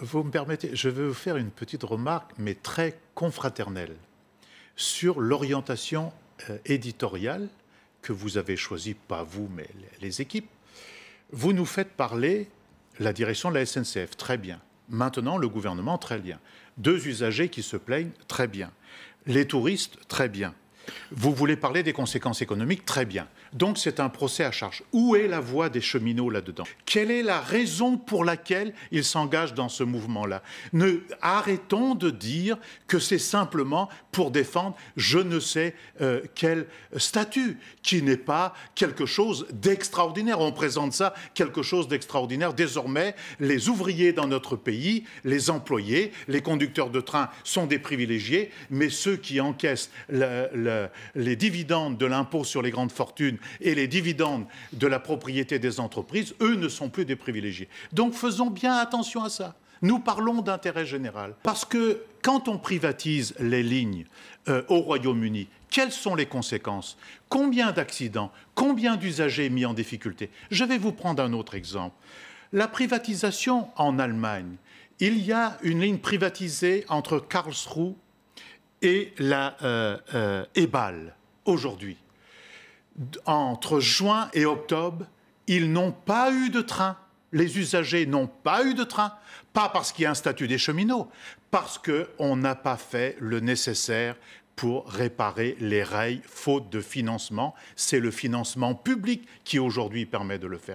Vous me permettez, je vais vous faire une petite remarque, mais très confraternelle, sur l'orientation euh, éditoriale que vous avez choisie, pas vous, mais les équipes. Vous nous faites parler la direction de la SNCF, très bien. Maintenant, le gouvernement, très bien. Deux usagers qui se plaignent, très bien. Les touristes, très bien. Vous voulez parler des conséquences économiques Très bien. Donc c'est un procès à charge. Où est la voix des cheminots là-dedans Quelle est la raison pour laquelle ils s'engagent dans ce mouvement-là ne, Arrêtons de dire que c'est simplement pour défendre je ne sais euh, quel statut, qui n'est pas quelque chose d'extraordinaire. On présente ça quelque chose d'extraordinaire. Désormais, les ouvriers dans notre pays, les employés, les conducteurs de train sont des privilégiés, mais ceux qui encaissent le euh, les dividendes de l'impôt sur les grandes fortunes et les dividendes de la propriété des entreprises, eux ne sont plus des privilégiés. Donc faisons bien attention à ça. Nous parlons d'intérêt général. Parce que quand on privatise les lignes euh, au Royaume-Uni, quelles sont les conséquences Combien d'accidents Combien d'usagers mis en difficulté Je vais vous prendre un autre exemple. La privatisation en Allemagne. Il y a une ligne privatisée entre Karlsruhe et la EBAL euh, euh, aujourd'hui. Entre juin et octobre, ils n'ont pas eu de train. Les usagers n'ont pas eu de train, pas parce qu'il y a un statut des cheminots, parce qu'on n'a pas fait le nécessaire pour réparer les rails faute de financement. C'est le financement public qui aujourd'hui permet de le faire.